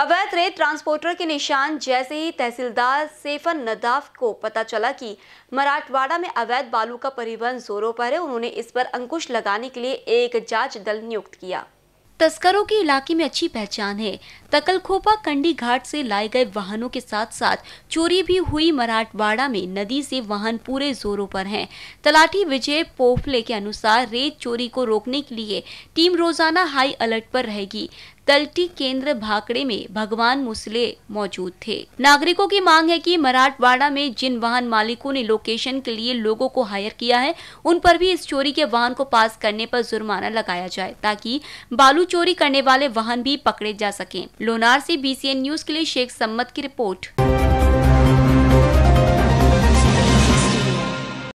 अवैध रेत ट्रांसपोर्टर के निशान जैसे ही तहसीलदार सेफन नदाफ को पता चला कि मराठवाड़ा में अवैध बालू का परिवहन जोरों पर है उन्होंने इस पर अंकुश लगाने के लिए एक जांच दल नियुक्त किया तस्करों के इलाके में अच्छी पहचान है तकलखोपा कंडी घाट से लाए गए वाहनों के साथ साथ चोरी भी हुई मराठवाड़ा में नदी से वाहन पूरे जोरों पर हैं। तलाटी विजय पोफले के अनुसार रेत चोरी को रोकने के लिए टीम रोजाना हाई अलर्ट पर रहेगी तलटी केंद्र भाकड़े में भगवान मुसले मौजूद थे नागरिकों की मांग है कि मराठवाड़ा में जिन वाहन मालिकों ने लोकेशन के लिए लोगों को हायर किया है उन पर भी इस चोरी के वाहन को पास करने पर जुर्माना लगाया जाए ताकि बालू चोरी करने वाले वाहन भी पकड़े जा सके लोनार से बीसीएन न्यूज के लिए शेख सम्मत की रिपोर्ट